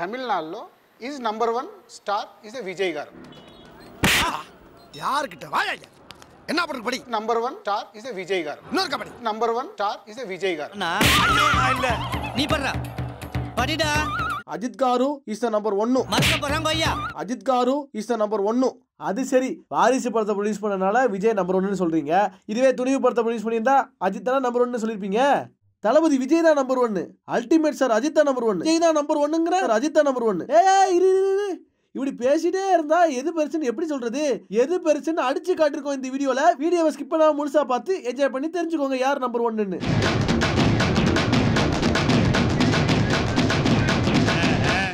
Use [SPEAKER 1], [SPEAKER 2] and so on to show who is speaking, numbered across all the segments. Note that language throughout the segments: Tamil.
[SPEAKER 1] தமிழ்நாடுలో is number one star is Vijay గారు யாருக்கிட்ட வாழ என்ன பண்ணுறது படி number one one is is Vijay கார் இன்னொரு கபடி number one one is is Vijay గారు இல்ல நீ பண்ற படிடா அஜித் காரு இஸ் த நம்பர் ஒன்னு மறக்க போறாங்க ஐயா அஜித் காரு இஸ் த நம்பர் ஒன்னு அது சரி வாரிசு படத்தை ப்ரொடியூஸ் பண்ணனால விஜய் நம்பர் ஒன்னு சொல்றீங்க இதுவே துணிவு படத்தை ப்ரொடியூஸ் பண்ணியிருந்தா அஜித் தானே நம்பர் ஒன்னு சொல்லிருப்பீங்க தளபதி விஜய் தான் நம்பர் ஒன்னு அல்டிமேட் சார் அஜித் தான் நம்பர் ஒன்னு விஜய் தான் நம்பர் ஒன்னுங்கிற அஜித் தான் நம்பர் ஒன்னு ஏ இரு இப்படி பேசிட்டே இருந்தா எது பெருசுன்னு எப்படி சொல்றது எது பெருசுன்னு அடிச்சு காட்டிருக்கோம் இந்த வீடியோல வீடியோவை ஸ்கிப் பண்ணாம முழுசா பார்த்து என்ஜாய் பண்ணி தெரிஞ்சுக்கோங்க யார் நம்பர் ஒன்னு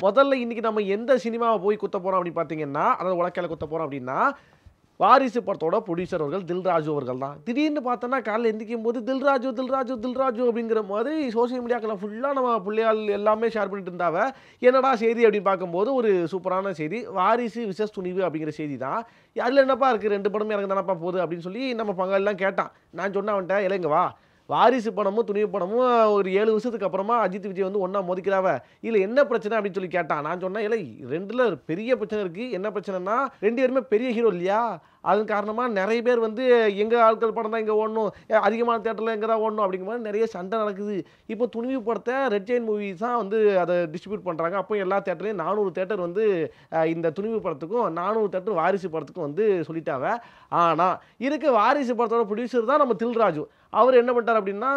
[SPEAKER 1] முதல்ல இன்னைக்கு நம்ம எந்த சினிமாவை போய் குத்த போறோம் அப்படின்னு பாத்தீங்கன்னா அதாவது உலக்கையில குத்த போறோம் அப்படின்னா வாரிசு படத்தோட ப்ரொடியூசர் அவர்கள் தில்ராஜு அவர்கள் தான் திடீர்னு பார்த்தோன்னா காலையில் எந்திக்கும் போது தில்ராஜு தில்ராஜு தில்ராஜு அப்படிங்கிற மாதிரி சோசியல் மீடியாக்களை ஃபுல்லாக நம்ம பிள்ளையால் எல்லாமே ஷேர் பண்ணிட்டு இருந்தாவ என்னடா செய்தி அப்படின்னு பார்க்கும்போது ஒரு சூப்பரான செய்தி வாரிசு விசஸ் துணிவு அப்படிங்கிற செய்தி தான் அதில் என்னப்பா இருக்குது ரெண்டு படமும் இறங்குதானப்பா போகுது அப்படின்னு சொல்லி நம்ம பங்காளிலாம் கேட்டான் நான் சொன்னேன் அவன்கிட்ட இலங்கவா வாரிசு பணமும் துணிவு பணமும் ஒரு ஏழு வருஷத்துக்கு அப்புறமா அஜித் விஜய் வந்து ஒன்றா மோதிக்கிறாவ இதில் என்ன பிரச்சனை அப்படின்னு சொல்லி கேட்டான் நான் சொன்னேன் இல்லை ரெண்டில் பெரிய பிரச்சனை இருக்குது என்ன பிரச்சனைனா ரெண்டு பேருமே பெரிய ஹீரோ இல்லையா அதன் காரணமாக நிறைய பேர் வந்து எங்கள் ஆட்கள் படம் தான் இங்கே ஓடணும் அதிகமான தேட்டரில் எங்கே தான் ஓடணும் அப்படிங்கிற மாதிரி நிறைய சண்டை நடக்குது இப்போ துணிவு படத்தை ரெட் ஜெயின் மூவிஸ் தான் வந்து அதை டிஸ்ட்ரிபியூட் பண்ணுறாங்க அப்போ எல்லா தேட்டர்லையும் நானூறு தேட்டர் வந்து இந்த துணிவு படத்துக்கும் நானூறு தேட்டர் வாரிசு படத்துக்கும் வந்து சொல்லிட்டாங்க ஆனால் இருக்க வாரிசு படத்தோட ப்ரொடியூசர் தான் நம்ம தில்ராஜு அவர் என்ன பண்ணிட்டார் அப்படின்னா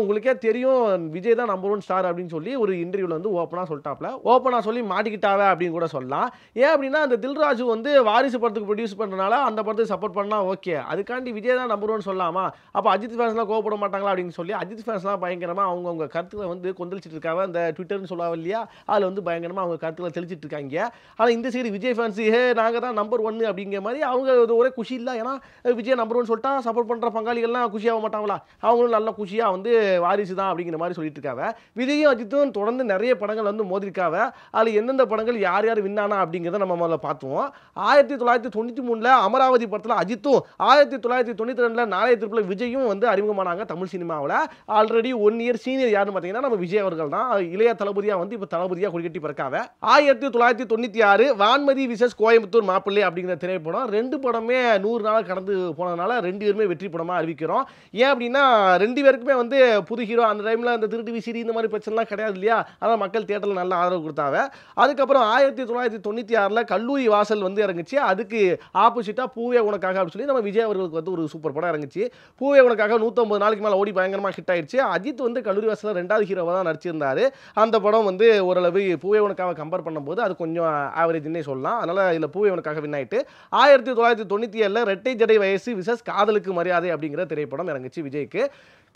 [SPEAKER 1] உங்களுக்கே தெரியும் விஜய் தான் நம்பர் ஒன் ஸ்டார் அப்படின்னு சொல்லி ஒரு இன்டர்வியூவில் வந்து ஓப்பனாக சொல்லிட்டாப்ல ஓப்பனாக சொல்லி மாட்டிக்கிட்டாவே அப்படின்னு கூட சொல்லலாம் ஏன் அப்படின்னா அந்த தில்ராஜு வந்து வாரிசு படத்துக்கு ப்ரொடியூஸ் பண்ணுறதுனால அந்த படத்துக்கு சப்போர்ட் பண்ணால் ஓகே அதுக்காண்டி விஜய் தான் நம்பர் ஒன் சொல்லலாமா அப்போ அஜித் ஃபேன்ஸ்லாம் கோவப்பட மாட்டாங்களா அப்படின்னு சொல்லி அஜித் ஃபேன்ஸ்லாம் பயங்கரமாக அவங்க அவங்க கருத்துக்களை வந்து கொந்தளிச்சிட்டு இருக்காங்க அந்த ட்விட்டர்னு சொல்லுவாங்க இல்லையா அதில் வந்து பயங்கரமாக அவங்க கருத்துக்களை தெளிச்சிட்டு இருக்காங்க ஆனால் இந்த சைடு விஜய் ஃபேன்ஸு ஹே நாங்கள் தான் நம்பர் ஒன்று அப்படிங்கிற மாதிரி அவங்க ஒரே குஷி இல்லை ஏன்னா விஜய் நம்பர் ஒன் சொல்லிட்டா சப்போர்ட் பண்ணுற பங்காளிகள்லாம் குஷியாக மாட்டாங்களா அவங்களும் நல்ல குஷியாக வந்து வாரிசு தான் அப்படிங்கிற மாதிரி சொல்லிட்டு இருக்காங்க விஜயும் அஜித்தும் தொடர்ந்து நிறைய படங்கள் வந்து மோதிருக்காவ அதில் எந்தெந்த படங்கள் யார் யார் வின்னானா அப்படிங்கிறத நம்ம முதல்ல பார்த்துவோம் ஆயிரத்தி தொள்ளாயிரத்தி தொண்ணூற்றி மூணில் அமரா அமராவதி படத்தில் அஜித்தும் ஆயிரத்தி தொள்ளாயிரத்தி தொண்ணூற்றி ரெண்டில் நாளைய திருப்பில் விஜயும் வந்து அறிமுகமானாங்க தமிழ் சினிமாவில் ஆல்ரெடி ஒன் இயர் சீனியர் யாருன்னு பார்த்தீங்கன்னா நம்ம விஜய் அவர்கள் தான் இளைய தளபதியாக வந்து இப்போ தளபதியாக கொடிக்கட்டி பிறக்காவ ஆயிரத்தி தொள்ளாயிரத்தி தொண்ணூற்றி ஆறு வான்மதி விசஸ் கோயம்புத்தூர் மாப்பிள்ளை அப்படிங்கிற திரைப்படம் ரெண்டு படமே நூறு நாள் கடந்து போனதுனால ரெண்டு பேருமே வெற்றி படமாக அறிவிக்கிறோம் ஏன் அப்படின்னா ரெண்டு பேருக்குமே வந்து புது ஹீரோ அந்த டைமில் அந்த திருட்டு விசிறி இந்த மாதிரி பிரச்சனைலாம் கிடையாது இல்லையா அதான் மக்கள் தேட்டரில் நல்ல ஆதரவு கொடுத்தாவே அதுக்கப்புறம் ஆயிரத்தி தொள்ளாயிரத்தி தொண்ணூற்றி ஆறில் கல்லூரி வாசல் வந்து இறங்குச்சு அதுக்கு ஆப்போசிட்டாக பூவே உனக்காக அப்படின்னு சொல்லி நம்ம விஜய் அவர்களுக்கு வந்து ஒரு சூப்பர் படம் இறங்குச்சு பூவே உனக்காக நூற்றம்பது நாளைக்கு மேலே ஓடி பயங்கரமாக ஹிட் ஆயிடுச்சு அஜித் வந்து கல்லூரி வாசலில் ரெண்டாவது ஹீரோவாக தான் நடிச்சிருந்தார் அந்த படம் வந்து ஓரளவு பூவே உனக்காக கம்பேர் பண்ணும்போது அது கொஞ்சம் ஆவரேஜ்னே சொல்லலாம் அதனால் இதில் பூவே உனக்காக வின் ஆகிட்டு ஆயிரத்தி தொள்ளாயிரத்தி தொண்ணூற்றி ஏழில் ரெட்டை ஜடை வயசு விசஸ் காதலுக்கு மரியாதை அப்படிங்கிற திரைப்படம் இறங்குச்சு விஜய்க்கு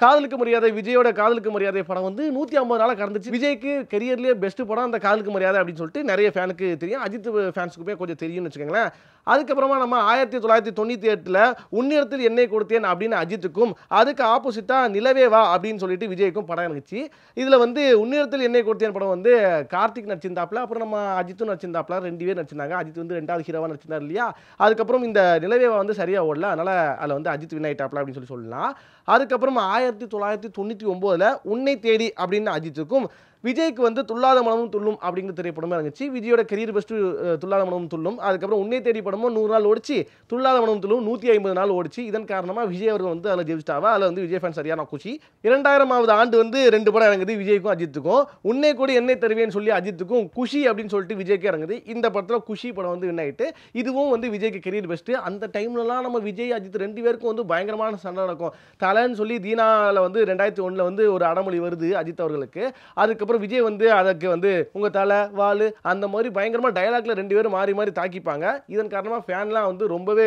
[SPEAKER 1] காதலுக்கு மரியாதை விஜயோட காதலுக்கு மரியாதை படம் வந்து நூற்றி ஐம்பது நாளாக கடந்துச்சு விஜய்க்கு கெரியர்லேயே பெஸ்ட் படம் அந்த காதலுக்கு மரியாதை அப்படின்னு சொல்லிட்டு நிறைய ஃபேனுக்கு தெரியும் அஜித் ஃபேன்ஸுக்குமே கொஞ்சம் தெரியும்னு வச்சுக்கோங்களேன் அதுக்கப்புறமா நம்ம ஆயிரத்தி தொள்ளாயிரத்தி தொண்ணூற்றி எட்டில் உன்னிடத்தில் என்னை கொடுத்தேன் அப்படின்னு அஜித்துக்கும் அதுக்கு ஆப்போசிட்டாக நிலவேவா அப்படின்னு சொல்லிட்டு விஜய்க்கும் படம் இருந்துச்சு இதில் வந்து உன்னிடத்தில் என்னை கொடுத்தேன் படம் வந்து கார்த்திக் நடிச்சிருந்தாப்புல அப்புறம் நம்ம அஜித்தும் நடிச்சிருந்தாப்புல ரெண்டு பேர் நடிச்சிருந்தாங்க அஜித் வந்து ரெண்டாவது ஹீரோவாக நடிச்சிருந்தார் இல்லையா அதுக்கப்புறம் இந்த நிலவேவா வந்து சரியாக ஓடல அதனால் அதில் வந்து அஜித் வின் அப்படின்னு சொல்லி சொல்லலாம் அதுக்கப்புறம் ஆயிரத்தி ஆயிரத்தி தொள்ளாயிரத்தி தொண்ணூற்றி ஒம்போதில் உன்னை தேடி அப்படின்னு அஜித்துக்கும் விஜய்க்கு வந்து துல்லாத மனமும் துள்ளும் அப்படிங்கிற திரைப்படமும் இறங்குச்சு விஜயோட கரியர் பெஸ்ட்டு துல்லாத மனமும் துள்ளும் அதுக்கப்புறம் உன்னை தேடி படமும் நூறு நாள் ஓடிச்சு துல்லாத மனமும் துள்ளும் நூற்றி ஐம்பது நாள் ஓடிச்சு இதன் காரணமாக விஜய் அவர்கள் வந்து அதில் ஜெயிச்சிட்டாவா அதில் வந்து விஜய் ஃபேன் சரியான குஷி இரண்டாயிரமாவது ஆண்டு வந்து ரெண்டு படம் இறங்குது விஜய்க்கும் அஜித்துக்கும் உன்னை கூட என்னை தருவேன்னு சொல்லி அஜித்துக்கும் குஷி அப்படின்னு சொல்லிட்டு விஜய்க்கு இறங்குது இந்த படத்தில் குஷி படம் வந்து வின் ஆகிட்டு இதுவும் வந்து விஜய்க்கு கெரியர் பெஸ்ட்டு அந்த டைம்லலாம் நம்ம விஜய் அஜித் ரெண்டு பேருக்கும் வந்து பயங்கரமான சண்டை நடக்கும் தலைன்னு சொல்லி தீனாவில் வந்து ரெண்டாயிரத்தி ஒன்றில் வந்து ஒரு அடமொழி வருது அஜித் அவர்களுக்கு அதுக்கப்புறம் அதுக்கப்புறம் விஜய் வந்து அதற்கு வந்து உங்கள் தலை வால் அந்த மாதிரி பயங்கரமாக டயலாக்ல ரெண்டு பேரும் மாறி மாறி தாக்கிப்பாங்க இதன் காரணமாக ஃபேன்லாம் வந்து ரொம்பவே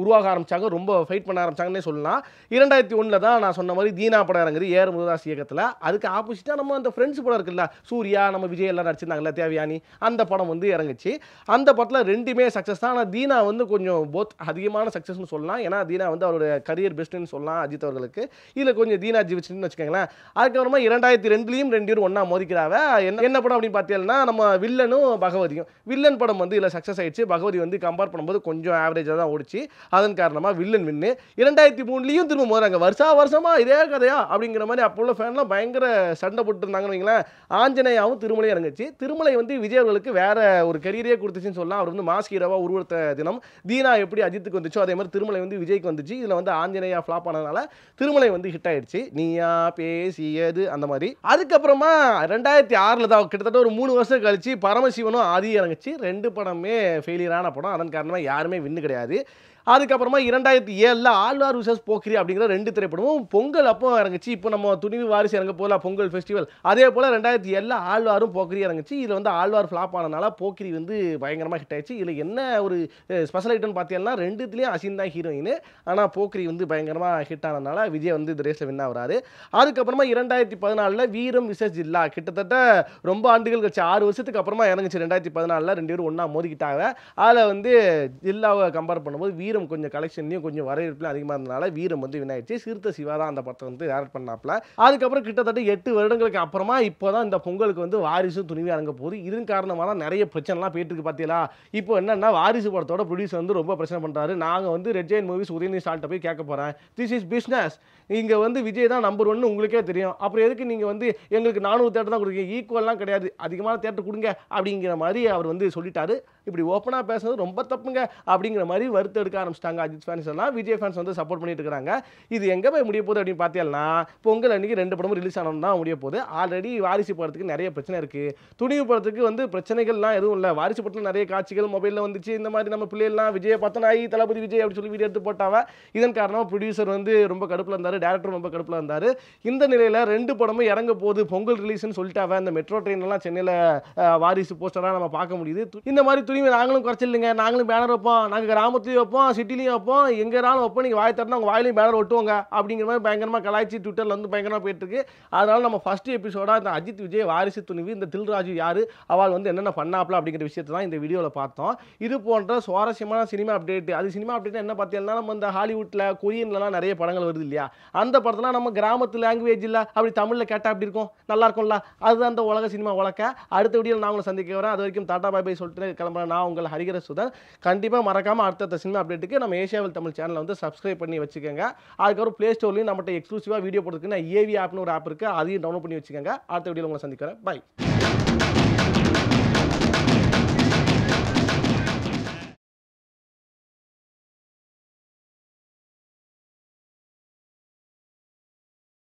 [SPEAKER 1] உருவாக ஆரம்பிச்சாங்க ரொம்ப ஃபைட் பண்ண ஆரம்பிச்சாங்கன்னே சொல்லலாம் இரண்டாயிரத்தி ஒன்றில் தான் நான் சொன்ன மாதிரி தீனா படம் இறங்குது ஏர் முருகதாஸ் இயக்கத்தில் அதுக்கு ஆப்போசிட்டாக நம்ம அந்த ஃப்ரெண்ட்ஸ் படம் இருக்குல்ல சூர்யா நம்ம விஜய் எல்லாம் நடிச்சிருந்தாங்கல்ல தேவையானி அந்த படம் வந்து இறங்குச்சு அந்த படத்தில் ரெண்டுமே சக்ஸஸ் தான் ஆனால் தீனா வந்து கொஞ்சம் போத் அதிகமான சக்ஸஸ்னு சொல்லலாம் ஏன்னா தீனா வந்து அவருடைய கரியர் பெஸ்ட்டுன்னு சொல்லலாம் அஜித் அவர்களுக்கு இதில் கொஞ்சம் தீனா ஜீவிச்சுன்னு வச்சுக்கோங்களேன் அதுக்கப்புறமா இரண்டாயிரத்தி ரெண்டுலேயும் ரெண்டு பேரும் ஒன்றா மோதிக்கிறாவ என்ன என்ன படம் அப்படின்னு பார்த்தீங்கன்னா நம்ம வில்லனும் பகவதியும் வில்லன் படம் வந்து இதில் சக்ஸஸ் ஆயிடுச்சு பகவதி வந்து கம்பேர் பண்ணும்போது கொஞ்சம் ஆவரேஜாக தான் ஓடிச்சு அதன் காரணமாக வில்லன் வின்னு இரண்டாயிரத்தி மூணுலேயும் திரும்ப மோதுறாங்க வருஷா வருஷமாக இதே கதையா அப்படிங்கிற மாதிரி அப்போ உள்ள ஃபேன்லாம் பயங்கர சண்டை போட்டுருந்தாங்கன்னு வைங்களேன் ஆஞ்சநேயாவும் திருமலை இறங்குச்சு திருமலை வந்து விஜய் அவர்களுக்கு வேற ஒரு கரியரே கொடுத்துச்சுன்னு சொல்லலாம் அவர் வந்து மாஸ்க் ஹீரோவாக உருவத்த தினம் தீனா எப்படி அஜித்துக்கு வந்துச்சோ அதே மாதிரி திருமலை வந்து விஜய்க்கு வந்துச்சு இதில் வந்து ஆஞ்சநேயா ஃப்ளாப் ஆனதுனால திருமலை வந்து ஹிட் ஆயிடுச்சு நீயா பேசியது அந்த மாதிரி அதுக்கப்புறமா ரெண்டாயிரத்தி ஆறில் தான் கிட்டத்தட்ட ஒரு மூணு வருஷம் கழித்து பரமசிவனும் ஆதி இறங்குச்சு ரெண்டு படமே ஃபெயிலியரான படம் அதன் காரணமாக யாருமே வின்னு கிடையாது அதுக்கப்புறமா இரண்டாயிரத்தி ஏழில் ஆழ்வார் விசஸ் போக்கிரி அப்படிங்கிற ரெண்டு திரைப்படமும் பொங்கல் அப்போ இறங்குச்சு இப்போ நம்ம துணிவு வாரிசு இறங்க போகல பொங்கல் ஃபெஸ்டிவல் அதே போல் ரெண்டாயிரத்தி ஏழில் ஆழ்வாரும் போக்கிரி இறங்குச்சு இதில் வந்து ஆழ்வார் ஃப்ளாப் ஆனதுனால போக்கிரி வந்து பயங்கரமாக ஹிட் ஆயிடுச்சு இதில் என்ன ஒரு ஸ்பெஷல் ஐட்டம் பார்த்தீங்கன்னா ரெண்டுத்துலேயும் அசின் தான் ஹீரோயின் ஆனால் போக்கிரி வந்து பயங்கரமாக ஹிட் ஆனதுனால விஜய் வந்து இந்த ரேஸில் வின் ஆகிறாரு அதுக்கப்புறமா இரண்டாயிரத்தி பதினாலில் வீரம் விசஸ் ஜில்லா கிட்டத்தட்ட ரொம்ப ஆண்டுகள் கழிச்சு ஆறு வருஷத்துக்கு அப்புறமா இறங்குச்சு ரெண்டாயிரத்தி பதினாலில் ரெண்டு பேரும் ஒன்றா மோதிக்கிட்டாங்க அதில் வந்து ஜில்லாவை கம்பேர் பண்ணும்போது வீர வீரம் கொஞ்சம் கலெக்ஷன்லையும் கொஞ்சம் வரவேற்பில் அதிகமாக இருந்தனால வீரம் வந்து வினாயிடுச்சு சிறுத்த சிவா தான் அந்த படத்தை வந்து டேரக்ட் பண்ணாப்புல அதுக்கப்புறம் கிட்டத்தட்ட எட்டு வருடங்களுக்கு அப்புறமா இப்போ தான் இந்த பொங்கலுக்கு வந்து வாரிசு துணிவு அரங்க போகுது இதன் காரணமாக தான் நிறைய பிரச்சனைலாம் போயிட்டு இருக்கு பார்த்தீங்களா இப்போ என்னன்னா வாரிசு படத்தோட ப்ரொடியூசர் வந்து ரொம்ப பிரச்சனை பண்ணுறாரு நாங்கள் வந்து ரெட் ஜெயின் மூவிஸ் உதயநிதி ஸ்டால்ட்டை போய் கேட்க போகிறேன் திஸ் இஸ் பிஸ்னஸ் இங்கே வந்து விஜய் தான் நம்பர் ஒன்னு உங்களுக்கே தெரியும் அப்புறம் எதுக்கு நீங்கள் வந்து எங்களுக்கு நானூறு தேட்டர் தான் கொடுக்குறீங்க ஈக்குவல்லாம் கிடையாது அதிகமான தேட்டர் கொடுங்க அப்படிங்கிற மாதிரி அவர் வந்து சொல்லிட்டாரு இப்படி ஓப்பனாக பேசுனது ரொம்ப தப்புங்க அப்படிங்கிற மாதிரி வருத்த எடுக்க ஆரம்பிச்சிட்டாங்க அஜித் ஃபேன்ஸ் எல்லாம் விஜய் ஃபேன்ஸ் வந்து சப்போர்ட் பண்ணிட்டு இருக்காங்க இது எங்கே போய் முடிய போகுது அப்படின்னு பார்த்தீங்கன்னா பொங்கல் அன்றைக்கி ரெண்டு படமும் ரிலீஸ் ஆனது தான் முடிய போகுது ஆல்ரெடி வாரிசு போகிறதுக்கு நிறைய பிரச்சனை இருக்குது துணிவு போகிறதுக்கு வந்து பிரச்சனைகள்லாம் எதுவும் இல்லை வாரிசு படத்தில் நிறைய காட்சிகள் மொபைலில் வந்துச்சு இந்த மாதிரி நம்ம பிள்ளைகள்லாம் விஜய் பத்தனாயி தளபதி விஜய் அப்படின்னு சொல்லி வீடியோ எடுத்து போட்டாவ இதன் காரணமாக ப்ரொடியூசர் வந்து ரொம்ப கடுப்பில் இருந்தார் டேரக்டர் ரொம்ப கடுப்பில் இருந்தார் இந்த நிலையில் ரெண்டு படமும் இறங்க போகுது பொங்கல் ரிலீஸ்னு சொல்லிட்டாவ இந்த மெட்ரோ ட்ரெயின்லாம் சென்னையில் வாரிசு போஸ்டராக நம்ம பார்க்க முடியுது இந்த மாதிரி திரும்பி நாங்களும் குறைச்சில்லைங்க நாங்களும் பேனர் வைப்போம் நாங்கள் கிராமத்துலையும் வைப்போம் சிட்டிலையும் வைப்போம் எங்கேனாலும் வைப்போம் நீங்கள் வாய் தரணும் அவங்க வாயிலையும் பேனர் ஒட்டுவாங்க அப்படிங்கிற மாதிரி பயங்கரமாக கலாய்ச்சி ட்விட்டரில் வந்து பயங்கரமாக போயிட்டுருக்கு அதனால் நம்ம ஃபஸ்ட்டு எபிசோடாக இந்த அஜித் விஜய் வாரிசு துணிவு இந்த தில்ராஜு யார் அவள் வந்து என்னென்ன பண்ணாப்ல அப்படிங்கிற விஷயத்தை தான் இந்த வீடியோவில் பார்த்தோம் இது போன்ற சுவாரஸ்யமான சினிமா அப்டேட் அது சினிமா அப்டேட் என்ன பார்த்தீங்கன்னா நம்ம இந்த ஹாலிவுட்டில் கொரியன்லலாம் நிறைய படங்கள் வருது இல்லையா அந்த படத்தெலாம் நம்ம கிராமத்து இல்லை அப்படி தமிழில் கேட்டால் அப்படி இருக்கும் நல்லா இருக்கும்ல அதுதான் அந்த உலக சினிமா உலக அடுத்த வீடியோவில் நான் உங்களை சந்திக்க வரேன் அது வரைக்கும் டாட்டா பாய் பாய் சொல்லிட்டு கிளம்புறேன் நான் உங்கள் ஹரிகர சுதர் கண்டிப்பாக மறக்காமல் அடுத்த சினிமா அப்டேட்டுக்கு நம்ம ஏஷியாவில் தமிழ் சேனலை வந்து சப்ஸ்கிரைப் பண்ணி வச்சுக்கோங்க அதுக்கப்புறம் ப்ளே ஸ்டோர்லையும் நம்மகிட்ட எக்ஸ்க்ளூசிவாக வீடியோ போடுறதுக்குன்னா ஏவி ஆப்னு ஒரு ஆப் இருக்குது அதையும் டவுன்லோட் பண்ணி வச்சுக்கோங்க அடுத்த வீடியோ உங்களை சந்திக்கிறேன் பை